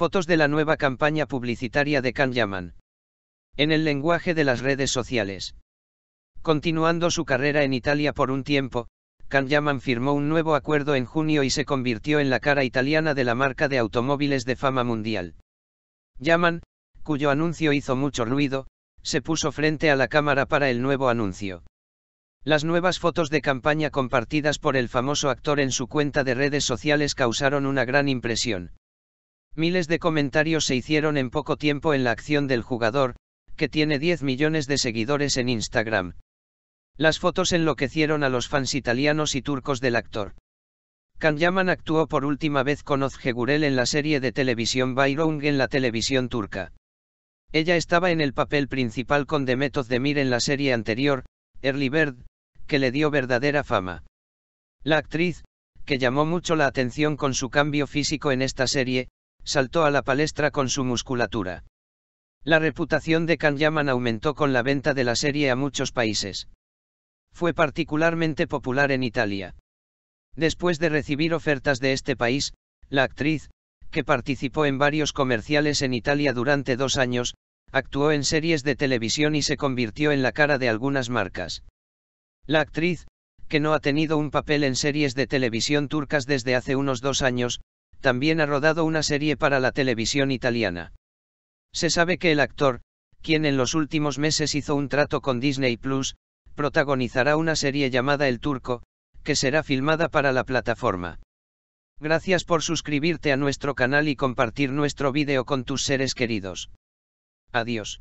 Fotos de la nueva campaña publicitaria de Can Yaman. En el lenguaje de las redes sociales. Continuando su carrera en Italia por un tiempo, Can Yaman firmó un nuevo acuerdo en junio y se convirtió en la cara italiana de la marca de automóviles de fama mundial. Yaman, cuyo anuncio hizo mucho ruido, se puso frente a la cámara para el nuevo anuncio. Las nuevas fotos de campaña compartidas por el famoso actor en su cuenta de redes sociales causaron una gran impresión. Miles de comentarios se hicieron en poco tiempo en la acción del jugador, que tiene 10 millones de seguidores en Instagram. Las fotos enloquecieron a los fans italianos y turcos del actor. Yaman actuó por última vez con Gurel en la serie de televisión Bayrong en la televisión turca. Ella estaba en el papel principal con Demet Özdemir en la serie anterior, Early Bird, que le dio verdadera fama. La actriz, que llamó mucho la atención con su cambio físico en esta serie, saltó a la palestra con su musculatura. La reputación de Can Yaman aumentó con la venta de la serie a muchos países. Fue particularmente popular en Italia. Después de recibir ofertas de este país, la actriz, que participó en varios comerciales en Italia durante dos años, actuó en series de televisión y se convirtió en la cara de algunas marcas. La actriz, que no ha tenido un papel en series de televisión turcas desde hace unos dos años, también ha rodado una serie para la televisión italiana. Se sabe que el actor, quien en los últimos meses hizo un trato con Disney Plus, protagonizará una serie llamada El Turco, que será filmada para la plataforma. Gracias por suscribirte a nuestro canal y compartir nuestro vídeo con tus seres queridos. Adiós.